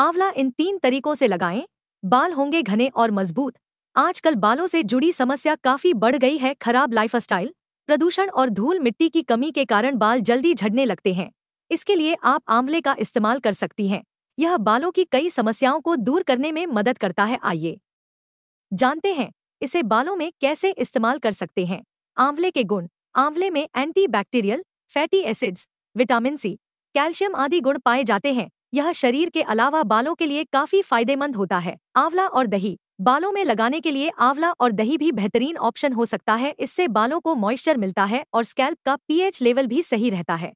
आंवला इन तीन तरीकों से लगाएं बाल होंगे घने और मजबूत आजकल बालों से जुड़ी समस्या काफी बढ़ गई है खराब लाइफस्टाइल प्रदूषण और धूल मिट्टी की कमी के कारण बाल जल्दी झड़ने लगते हैं इसके लिए आप आंवले का इस्तेमाल कर सकती हैं यह बालों की कई समस्याओं को दूर करने में मदद करता है आइए जानते हैं इसे बालों में कैसे इस्तेमाल कर सकते हैं आंवले के गुण आंवले में antibacterial fatty acids vitamin C calcium आदि गुण पाए जाते हैं यह शरीर के अलावा बालों के लिए काफी फायदेमंद होता है आंवला और दही बालों में लगाने के लिए आंवला और दही भी बेहतरीन ऑप्शन हो सकता है इससे बालों को मॉइस्चर मिलता है और स्कैल्प का पीएच लेवल भी सही रहता है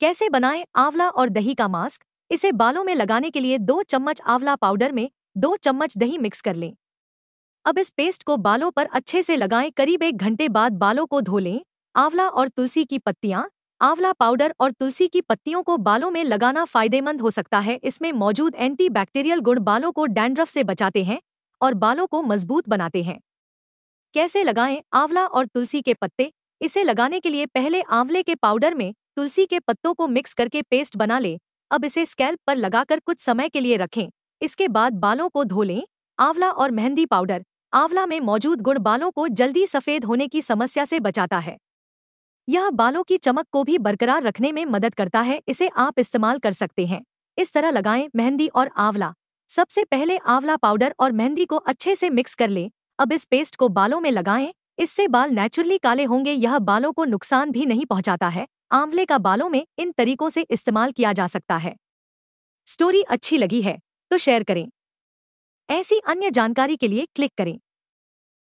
कैसे बनाएं आंवला और दही का मास्क इसे बालों में लगाने के लिए दो चम्मच आंवला पाउडर में दो चम्मच दही मिक्स कर लें अब इस पेस्ट को बालों पर अच्छे से लगाएं करीब एक घंटे बाद बालों को धो लें आंवला और तुलसी की पत्तियां आंवला पाउडर और तुलसी की पत्तियों को बालों में लगाना फायदेमंद हो सकता है इसमें मौजूद एंटीबैक्टीरियल गुण बालों को डैंड्रफ से बचाते हैं और बालों को मजबूत बनाते हैं कैसे लगाएं आंवला और तुलसी के पत्ते इसे लगाने के लिए पहले आंवले के पाउडर में तुलसी के पत्तों को मिक्स करके पेस्ट बना लें अब इसे स्कैल्प पर लगाकर कुछ समय के लिए रखें इसके बाद बालों को धो लें आंवला और मेहंदी पाउडर आंवला में मौजूद गुण बालों को जल्दी सफेद होने की समस्या से बचाता है यह बालों की चमक को भी बरकरार रखने में मदद करता है इसे आप इस्तेमाल कर सकते हैं इस तरह लगाएं मेहंदी और आंवला सबसे पहले आंवला पाउडर और मेहंदी को अच्छे से मिक्स कर लें अब इस पेस्ट को बालों में लगाएं इससे बाल नेचुरली काले होंगे यह बालों को नुकसान भी नहीं पहुंचाता है आंवले का बालों में इन तरीकों से इस्तेमाल किया जा सकता है स्टोरी अच्छी लगी है तो शेयर करें ऐसी अन्य जानकारी के लिए क्लिक करें